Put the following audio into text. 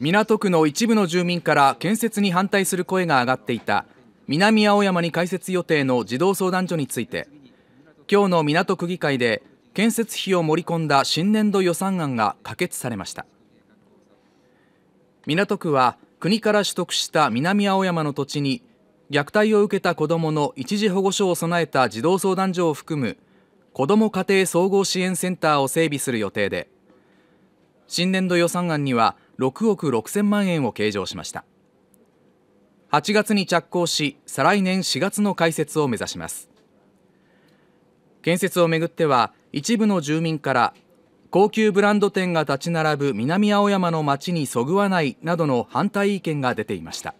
港区の一部の住民から建設に反対する声が上がっていた南青山に開設予定の児童相談所について今日の港区議会で建設費を盛り込んだ新年度予算案が可決されました港区は国から取得した南青山の土地に虐待を受けた子どもの一時保護所を備えた児童相談所を含む子ども家庭総合支援センターを整備する予定で新年度予算案には6億6000万円を計上しました8月に着工し再来年4月の開設を目指します建設をめぐっては一部の住民から高級ブランド店が立ち並ぶ南青山の街にそぐわないなどの反対意見が出ていました。